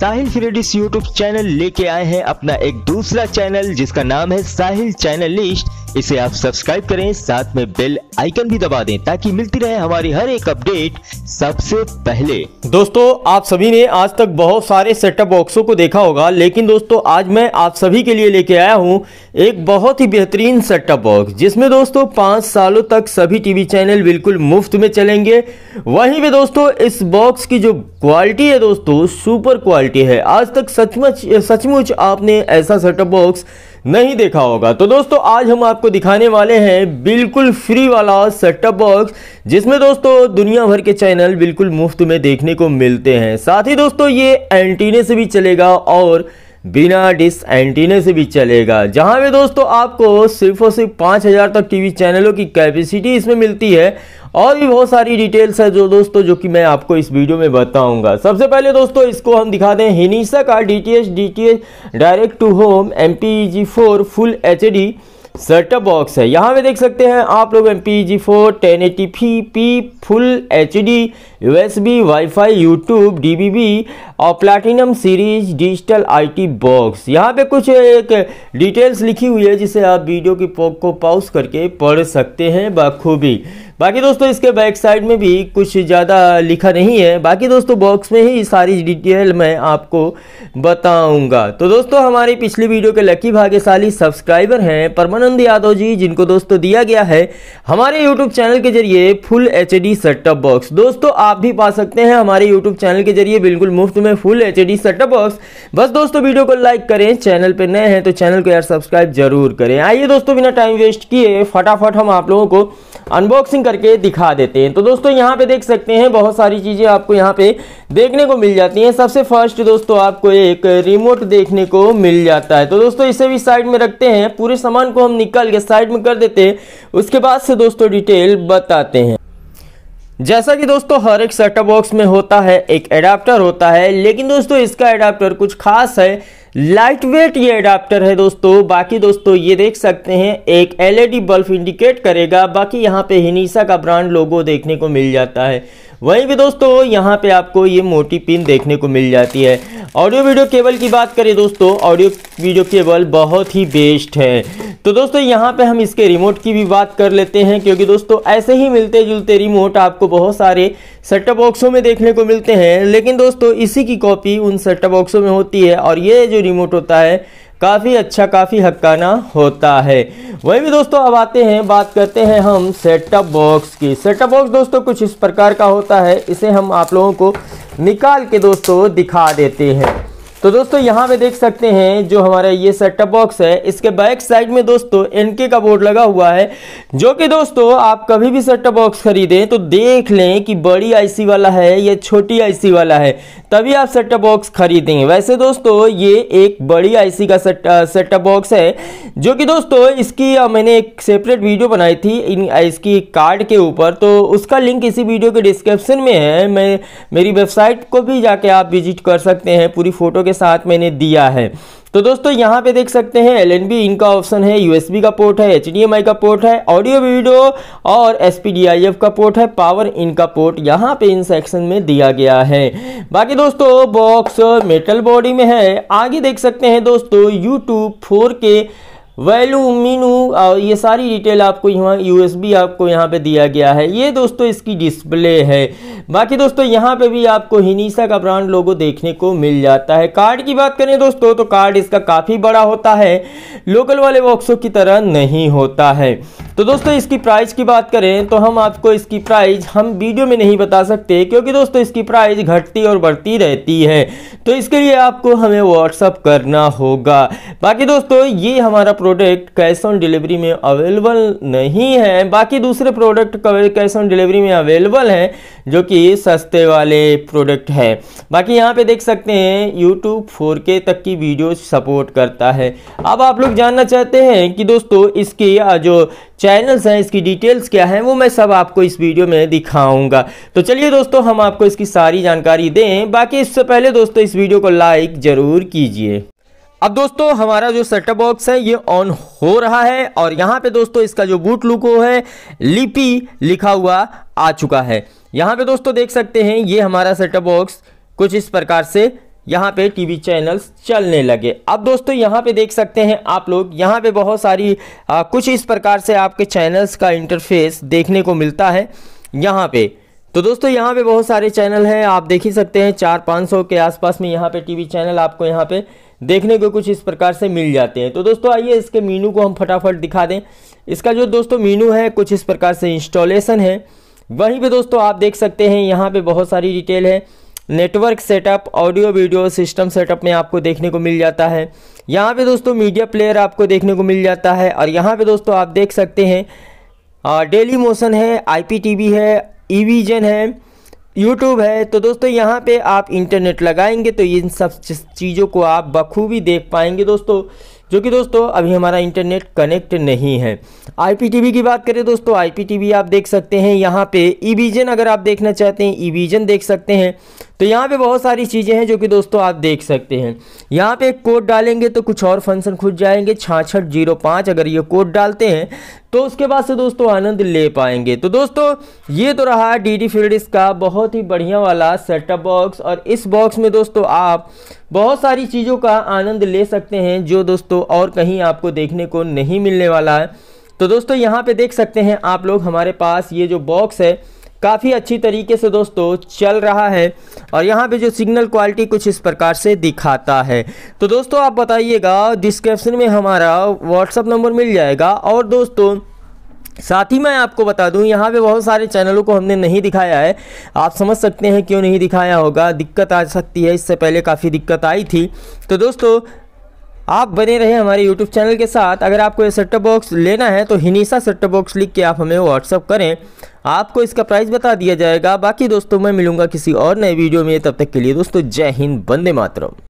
साहिल फिरेडिस YouTube channel लेके आए हैं अपना एक दूसरा चैनल जिसका नाम है साहिल चैनल लिस्ट इसे आप सब्सक्राइब करें साथ में बेल आइकन भी दबा दें ताकि मिलती रहे हमारी हर एक अपडेट सबसे पहले दोस्तों आप सभी ने आज तक बहुत सारे सेटअप बॉक्सों को देखा होगा लेकिन दोस्तों आज मैं आप सभी के लिए लेके आया हूँ एक बहुत ही बेहतरीन सेटअप बॉक्स जिसमें दोस्तों पांच सालों तक सभी टीवी चैनल बिल्कुल मुफ्त में चलेंगे वहीं पे दोस्तों इस बॉक्स की जो क्वालिटी है दोस्तों सुपर क्वालिटी क्वालिटी है आज तक सचमुच सचमुच आपने ऐसा सेटअप बॉक्स नहीं देखा होगा तो दोस्तों आज हम आपको दिखाने वाले हैं बिल्कुल फ्री वाला सेटअप बॉक्स जिसमें दोस्तों दुनिया भर के चैनल बिल्कुल मुफ्त में देखने को मिलते हैं साथ ही दोस्तों ये एंटीने से भी चलेगा और बिना डिस एंटीना से भी चलेगा जहां पे दोस्तों आपको सिर्फ और सिर्फ पाँच हज़ार तक टीवी चैनलों की कैपेसिटी इसमें मिलती है और भी बहुत सारी डिटेल्स है जो दोस्तों जो कि मैं आपको इस वीडियो में बताऊंगा सबसे पहले दोस्तों इसको हम दिखा दें हिनीसा का D T direct to home M P full H setup box है यहाँ पे देख सकते हैं आप लोग M P G four ten eighty P full H D U S B wifi YouTube D B B और platinum series digital IT box यहाँ पे कुछ एक डिटेल्स लिखी हुई है जिसे आप वीडियो की पॉक को पॉज करके पढ़ सकते हैं बखूबी बाकी दोस्तों इसके बैक साइड में भी कुछ ज़्यादा लिखा नहीं है बाकी दोस्तों बॉक्स में ही सारी डिटेल मैं आपको बताऊंगा तो दोस्तों हमारी पिछली वीडियो के लकी भाग्यशाली सब्सक्राइबर हैं परमानंद यादव जी जिनको दोस्तों दिया गया है हमारे यूट्यूब चैनल के जरिए full H D setup box दोस्तों आप भी पा सकते हैं हमारे यूट्यूब चैनल के जरिए बिल्कुल मुफ्त में full H D setup box बस दोस्तों वीडियो को लाइक करें चैनल पर नए हैं तो चैनल को यार सब्सक्राइब जरूर करें आइए दोस्तों बिना टाइम वेस्ट किए फटाफट हम आप लोगों को अनबॉक्सिंग करके दिखा देते हैं तो दोस्तों यहाँ पे देख सकते हैं बहुत सारी चीज़ें आपको यहाँ पे देखने को मिल जाती हैं सबसे फर्स्ट दोस्तों आपको एक रिमोट देखने को मिल जाता है तो दोस्तों इसे भी साइड में रखते हैं पूरे सामान को हम निकाल के साइड में कर देते हैं उसके बाद से दोस्तों डिटेल बताते हैं जैसा कि दोस्तों हर एक सेटअप बॉक्स में होता है एक एडाप्टर होता है लेकिन दोस्तों इसका एडाप्टर कुछ खास है लाइट वेट ये एडाप्टर है दोस्तों बाकी दोस्तों ये देख सकते हैं एक एलईडी बल्ब इंडिकेट करेगा बाकी यहाँ पे हिनीसा का ब्रांड लोगो देखने को मिल जाता है वहीं भी दोस्तों यहाँ पे आपको ये मोटी पिन देखने को मिल जाती है ऑडियो वीडियो केबल की बात करें दोस्तों ऑडियो वीडियो केबल बहुत ही बेस्ट है तो दोस्तों यहाँ पे हम इसके रिमोट की भी बात कर लेते हैं क्योंकि दोस्तों ऐसे ही मिलते जुलते रिमोट आपको बहुत सारे सेटअप बॉक्सों में देखने को मिलते हैं लेकिन दोस्तों इसी की कॉपी उन सेटअप बॉक्सों में होती है और ये जो रिमोट होता है काफ़ी अच्छा काफ़ी हक्काना होता है वही भी दोस्तों अब आते हैं बात करते हैं हम सेटअप बॉक्स की सेटअप बॉक्स दोस्तों कुछ इस प्रकार का होता है इसे हम आप लोगों को निकाल के दोस्तों दिखा देते हैं तो दोस्तों यहाँ पे देख सकते हैं जो हमारा ये सेटअप बॉक्स है इसके बैक साइड में दोस्तों एनके का बोर्ड लगा हुआ है जो कि दोस्तों आप कभी भी सेटअप बॉक्स खरीदें तो देख लें कि बड़ी आईसी वाला है या छोटी आईसी वाला है तभी आप सेटअप बॉक्स खरीदेंगे वैसे दोस्तों ये एक बड़ी आईसी का सेटअप बॉक्स है जो कि दोस्तों इसकी मैंने एक सेपरेट वीडियो बनाई थी इसकी कार्ड के ऊपर तो उसका लिंक इसी वीडियो के डिस्क्रिप्शन में है मैं मेरी वेबसाइट को भी जाके आप विजिट कर सकते हैं पूरी फोटो के साथ मैंने दिया है तो दोस्तों यहाँ पे देख सकते हैं एल इनका ऑप्शन है यूएसबी का पोर्ट है एच का पोर्ट है ऑडियो वीडियो और एस का पोर्ट है पावर इनका पोर्ट यहाँ पे इन सेक्शन में दिया गया है बाकी दोस्तों बॉक्स मेटल बॉडी में है आगे देख सकते हैं दोस्तों यूट्यूब फोर के वैल्यू मीनू ये सारी डिटेल आपको यहाँ यू आपको यहाँ पे दिया गया है ये दोस्तों इसकी डिस्प्ले है बाकी दोस्तों यहाँ पे भी आपको हिनीसा का ब्रांड लोगो देखने को मिल जाता है कार्ड की बात करें दोस्तों तो कार्ड इसका काफ़ी बड़ा होता है लोकल वाले बॉक्सों की तरह नहीं होता है तो दोस्तों इसकी प्राइस की बात करें तो हम आपको इसकी प्राइस हम वीडियो में नहीं बता सकते क्योंकि दोस्तों इसकी प्राइस घटती और बढ़ती रहती है तो इसके लिए आपको हमें व्हाट्सअप करना होगा बाकी दोस्तों ये हमारा प्रोडक्ट कैश ऑन डिलीवरी में अवेलेबल नहीं है बाकी दूसरे प्रोडक्ट कैश ऑन डिलीवरी में अवेलेबल हैं जो कि सस्ते वाले प्रोडक्ट है बाकी यहाँ पे देख सकते हैं यूट्यूब 4K तक की वीडियो सपोर्ट करता है अब आप लोग जानना चाहते हैं कि दोस्तों इसकी जो चैनल्स हैं इसकी डिटेल्स क्या हैं वो मैं सब आपको इस वीडियो में दिखाऊंगा तो चलिए दोस्तों हम आपको इसकी सारी जानकारी दें बाकी इससे पहले दोस्तों इस वीडियो को लाइक ज़रूर कीजिए अब दोस्तों हमारा जो सेटअप बॉक्स है ये ऑन हो रहा है और यहाँ पे दोस्तों इसका जो बूट लुको है लिपि लिखा हुआ आ चुका है यहाँ पे दोस्तों देख सकते हैं ये हमारा सेटअप बॉक्स कुछ इस प्रकार से यहाँ पे टीवी चैनल्स चलने लगे अब दोस्तों यहाँ पे देख सकते हैं आप लोग यहाँ पे बहुत सारी आ, कुछ इस प्रकार से आपके चैनल्स का इंटरफेस देखने को मिलता है यहाँ पे तो दोस्तों यहाँ पे बहुत सारे चैनल हैं आप देख ही सकते हैं चार पाँच सौ के आसपास में यहाँ पे टीवी चैनल आपको यहाँ पे देखने को कुछ इस प्रकार से मिल जाते हैं तो दोस्तों आइए इसके मीनू को हम फटाफट दिखा दें इसका जो दोस्तों मीनू है कुछ इस प्रकार से इंस्टॉलेशन है वहीं पे दोस्तों आप देख सकते हैं यहाँ पे बहुत सारी डिटेल है network setup audio video system setup में आपको देखने को मिल जाता है यहाँ पे दोस्तों मीडिया प्लेयर आपको देखने को मिल जाता है और यहाँ पे दोस्तों आप देख सकते हैं डेली मोशन है वी है ईवीजन e है यूट्यूब है तो दोस्तों यहाँ पे आप इंटरनेट लगाएंगे तो इन सब चीज़ों को आप बखूबी देख पाएंगे दोस्तों जो कि दोस्तों अभी हमारा इंटरनेट कनेक्ट नहीं है आईपीटीवी की बात करें दोस्तों आईपीटीवी आप देख सकते हैं यहाँ पे ई e विजन अगर आप देखना चाहते हैं ई e विजन देख सकते हैं तो यहाँ पे बहुत सारी चीज़ें हैं जो कि दोस्तों आप देख सकते हैं यहाँ पे एक कोड डालेंगे तो कुछ और फंक्शन खुद जाएंगे छाछठ जीरो पाँच अगर ये कोड डालते हैं तो उसके बाद से दोस्तों आनंद ले पाएंगे तो दोस्तों ये तो रहा डी डी फिल्डिस का बहुत ही बढ़िया वाला सेटअप बॉक्स और इस बॉक्स में दोस्तों आप बहुत सारी चीज़ों का आनंद ले सकते हैं जो दोस्तों और कहीं आपको देखने को नहीं मिलने वाला है तो दोस्तों यहाँ पे देख सकते हैं आप लोग हमारे पास ये जो बॉक्स है काफ़ी अच्छी तरीके से दोस्तों चल रहा है और यहाँ पे जो सिग्नल क्वालिटी कुछ इस प्रकार से दिखाता है तो दोस्तों आप बताइएगा डिस्क्रिप्शन में हमारा व्हाट्सअप नंबर मिल जाएगा और दोस्तों साथ ही मैं आपको बता दूं यहाँ पे बहुत सारे चैनलों को हमने नहीं दिखाया है आप समझ सकते हैं क्यों नहीं दिखाया होगा दिक्कत आ सकती है इससे पहले काफ़ी दिक्कत आई थी तो दोस्तों आप बने रहे हमारे YouTube चैनल के साथ अगर आपको ये सेट बॉक्स लेना है तो हिनीसा सेट बॉक्स लिख के आप हमें व्हाट्सअप करें आपको इसका प्राइस बता दिया जाएगा बाकी दोस्तों मैं मिलूंगा किसी और नए वीडियो में तब तक के लिए दोस्तों जय हिंद बंदे मातरम